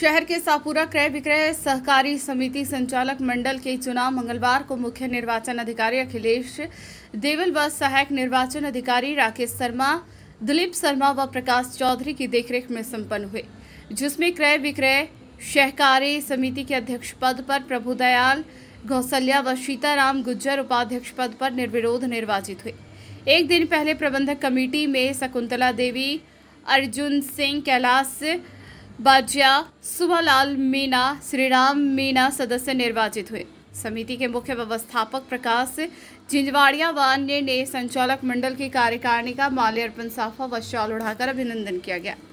शहर के सापुरा क्रय विक्रय सहकारी समिति संचालक मंडल के चुनाव मंगलवार को मुख्य निर्वाचन अधिकारी अखिलेश देवल व सहायक निर्वाचन अधिकारी राकेश शर्मा दिलीप शर्मा व प्रकाश चौधरी की देखरेख में संपन्न हुए जिसमें क्रय विक्रय सहकारी समिति के अध्यक्ष पद पर प्रभुदयाल गौसल्या व सीताराम गुज्जर उपाध्यक्ष पद पर निर्विरोध निर्वाचित हुए एक दिन पहले प्रबंधक कमेटी में शकुंतला देवी अर्जुन सिंह कैलाश बाजिया सुभालाल मीना श्रीराम मीना सदस्य निर्वाचित हुए समिति के मुख्य व्यवस्थापक प्रकाश झिंझवाड़िया व अन्य ने संचालक मंडल की कार्यकारिणी का माल्यार्पण साफा व शॉल उड़ाकर अभिनंदन किया गया